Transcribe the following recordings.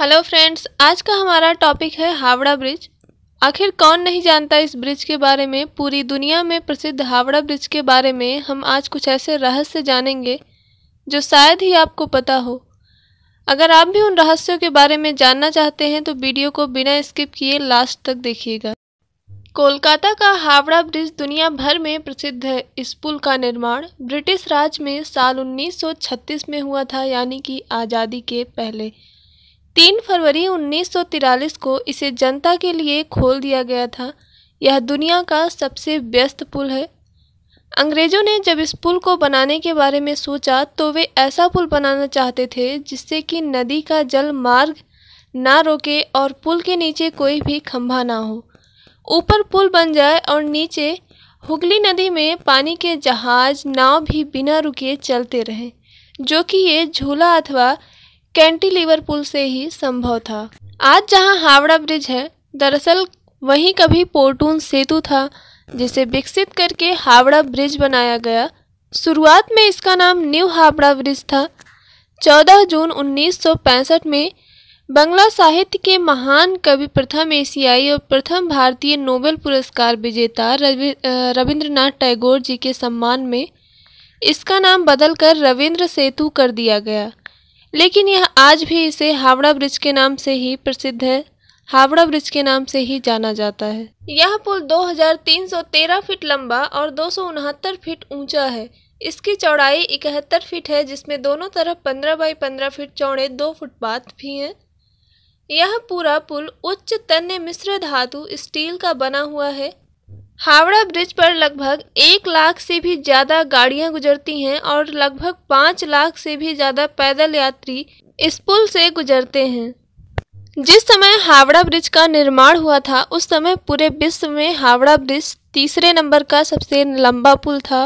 hello friends आज का हमारा टॉपिक है हावड़ा ब्रिज आखिर कौन नहीं जानता इस ब्रिज के बारे में पूरी दुनिया में प्रसिद्ध हावड़ा ब्रिज के बारे में हम आज कुछ ऐसे रहस्य जानेंगे जो शायद ही आपको पता हो अगर आप भी उन रहस्यों के बारे में जानना चाहते हैं तो वीडियो को बिना स्किप किए लास्ट तक देखिएगा कोलकाता का हावड़ा ब्रिज दुनिया भर में प्रसिद्ध है इस पुल का निर्माण ब्रिटिश राज में साल 1936 में हुआ था यानी कि आज़ादी के पहले तीन फरवरी 1943 को इसे जनता के लिए खोल दिया गया था यह दुनिया का सबसे व्यस्त पुल है अंग्रेजों ने जब इस पुल को बनाने के बारे में सोचा तो वे ऐसा पुल बनाना चाहते थे जिससे कि नदी का जल मार्ग ना रोके और पुल के नीचे कोई भी खंभा ना हो ऊपर पुल बन जाए और नीचे हुगली नदी में पानी के जहाज नाव भी बिना रुके चलते रहें जो कि ये झूला अथवा कैंटीलीवर पुल से ही संभव था आज जहां हावड़ा ब्रिज है दरअसल वहीं कभी पोर्टून सेतु था जिसे विकसित करके हावड़ा ब्रिज बनाया गया शुरुआत में इसका नाम न्यू हावड़ा ब्रिज था 14 जून 1965 में बंगला साहित्य के महान कवि प्रथम एशियाई और प्रथम भारतीय नोबेल पुरस्कार विजेता रविंद्रनाथ टैगोर जी के सम्मान में इसका नाम बदलकर रविंद्र सेतु कर दिया गया लेकिन यह आज भी इसे हावड़ा ब्रिज के नाम से ही प्रसिद्ध है हावड़ा ब्रिज के नाम से ही जाना जाता है यह पुल 2,313 फीट लंबा और दो फीट ऊंचा है इसकी चौड़ाई इकहत्तर फीट है जिसमें दोनों तरफ 15 बाई 15 फीट चौड़े दो फुटपाथ भी हैं यह पूरा पुल उच्च तन्य मिश्र धातु स्टील का बना हुआ है हावड़ा ब्रिज पर लगभग एक लाख से भी ज़्यादा गाड़ियां गुजरती हैं और लगभग पाँच लाख से भी ज़्यादा पैदल यात्री इस पुल से गुजरते हैं जिस समय हावड़ा ब्रिज का निर्माण हुआ था उस समय पूरे विश्व में हावड़ा ब्रिज तीसरे नंबर का सबसे लंबा पुल था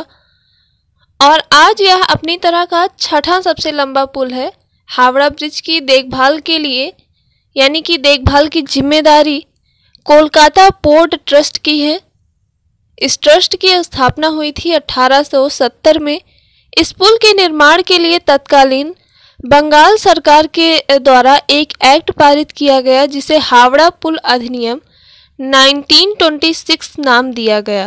और आज यह अपनी तरह का छठा सबसे लंबा पुल है हावड़ा ब्रिज की देखभाल के लिए यानी कि देखभाल की जिम्मेदारी कोलकाता पोर्ट ट्रस्ट की है इस ट्रस्ट की स्थापना हुई थी 1870 में इस पुल के निर्माण के लिए तत्कालीन बंगाल सरकार के द्वारा एक एक्ट पारित किया गया जिसे हावड़ा पुल अधिनियम 1926 नाम दिया गया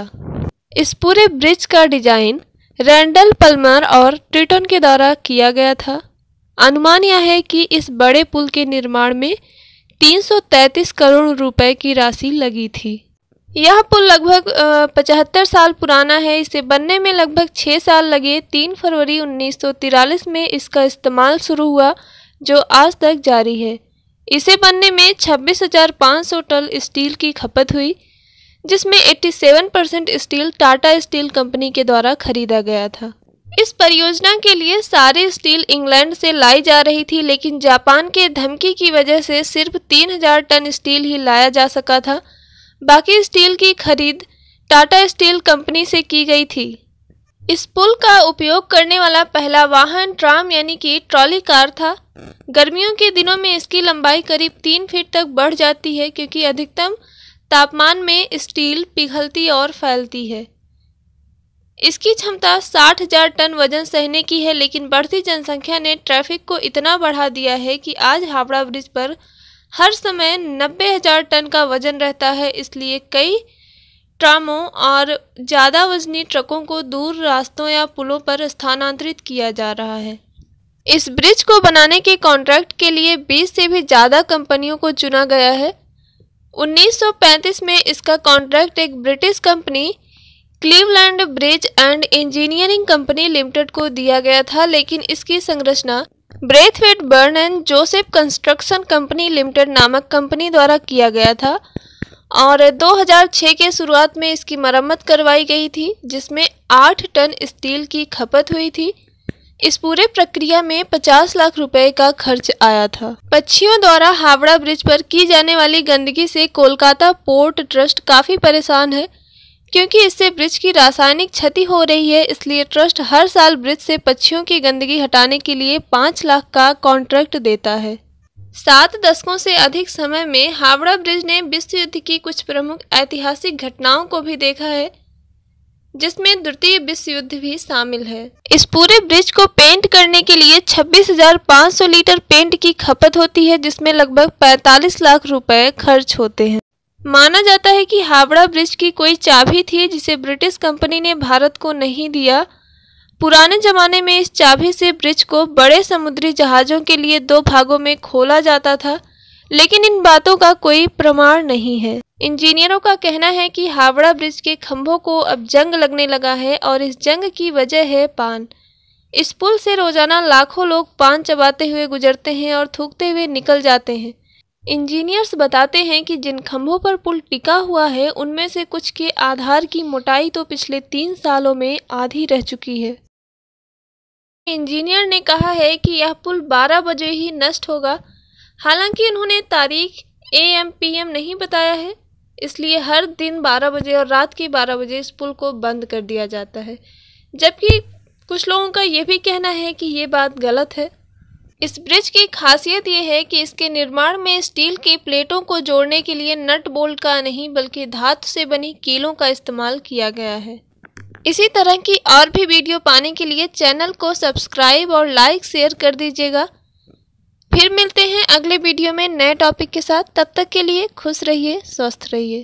इस पूरे ब्रिज का डिजाइन रैंडल पलमर और ट्रिटन के द्वारा किया गया था अनुमान यह है कि इस बड़े पुल के निर्माण में 333 करोड़ रुपए की राशि लगी थी यह पुल लगभग पचहत्तर साल पुराना है इसे बनने में लगभग छः साल लगे तीन फरवरी तिरालीस में इसका इस्तेमाल शुरू हुआ जो आज तक जारी है इसे बनने में 26,500 टन स्टील की खपत हुई जिसमें 87 percent steel Tata steel company के द्वारा खरीदा गया था इस परियोजना के लिए सारे स्टील इंग्लैंड से लाई जा रही थी लेकिन जापान के धमकी की वजह से सिर्फ 3000 टन स्टील ही लाया जा सका था बाकी स्टील की खरीद टाटा स्टील कंपनी से की गई थी इस पुल का उपयोग करने वाला पहला वाहन ट्राम यानी कि ट्रॉली कार था गर्मियों के दिनों में इसकी लंबाई करीब तीन फीट तक बढ़ जाती है क्योंकि अधिकतम तापमान में स्टील पिघलती और फैलती है इसकी क्षमता साठ हजार टन वजन सहने की है लेकिन बढ़ती जनसंख्या ने ट्रैफिक को इतना बढ़ा दिया है कि आज हावड़ा ब्रिज पर हर समय नब्बे हजार टन का वजन रहता है इसलिए कई ट्रामों और ज़्यादा वजनी ट्रकों को दूर रास्तों या पुलों पर स्थानांतरित किया जा रहा है इस ब्रिज को बनाने के कॉन्ट्रैक्ट के लिए 20 से भी ज़्यादा कंपनियों को चुना गया है 1935 में इसका कॉन्ट्रैक्ट एक British company Cleveland bridge and engineering company limited को दिया गया था लेकिन इसकी संरचना Braithwaite Burn and Joseph construction company limited नामक कंपनी द्वारा किया गया था और 2006 के शुरुआत में इसकी मरम्मत करवाई गई थी जिसमें 8 टन स्टील की खपत हुई थी इस पूरे प्रक्रिया में 50 लाख रुपए का खर्च आया था पक्षियों द्वारा हावड़ा ब्रिज पर की जाने वाली गंदगी से कोलकाता पोर्ट ट्रस्ट काफ़ी परेशान है क्योंकि इससे ब्रिज की रासायनिक क्षति हो रही है इसलिए ट्रस्ट हर साल ब्रिज से पक्षियों की गंदगी हटाने के लिए पाँच लाख का कॉन्ट्रैक्ट देता है सात दशकों से अधिक समय में हावड़ा ब्रिज ने विश्व युद्ध की कुछ प्रमुख ऐतिहासिक घटनाओं को भी देखा है जिसमें द्वितीय विश्व युद्ध भी शामिल है इस पूरे ब्रिज को पेंट करने के लिए 26,500 लीटर पेंट की खपत होती है जिसमें लगभग 45 लाख रुपए खर्च होते हैं माना जाता है कि हावड़ा ब्रिज की कोई चाबी थी जिसे ब्रिटिश कंपनी ने भारत को नहीं दिया पुराने जमाने में इस चाबी से ब्रिज को बड़े समुद्री जहाज़ों के लिए दो भागों में खोला जाता था लेकिन इन बातों का कोई प्रमाण नहीं है इंजीनियरों का कहना है कि हावड़ा ब्रिज के खंभों को अब जंग लगने लगा है और इस जंग की वजह है पान इस पुल से रोजाना लाखों लोग पान चबाते हुए गुजरते हैं और थूकते हुए निकल जाते हैं इंजीनियर्स बताते हैं कि जिन खंभों पर पुल टिका हुआ है उनमें से कुछ के आधार की मोटाई तो पिछले तीन सालों में आधी रह चुकी है इंजीनियर ने कहा है कि यह पुल 12 बजे ही नष्ट होगा हालांकि उन्होंने तारीख ए एम पी एम नहीं बताया है इसलिए हर दिन 12 बजे और रात के 12 बजे इस पुल को बंद कर दिया जाता है जबकि कुछ लोगों का ये भी कहना है कि ये बात गलत है इस ब्रिज की खासियत ये है कि इसके निर्माण में स्टील की प्लेटों को जोड़ने के लिए नट बोल्ट का नहीं बल्कि धातु से बनी कीलों का इस्तेमाल किया गया है इसी तरह की और भी वीडियो पाने के लिए चैनल को सब्सक्राइब और लाइक शेयर कर दीजिएगा फिर मिलते हैं अगले वीडियो में नए टॉपिक के साथ तब तक के लिए खुश रहिए स्वस्थ रहिए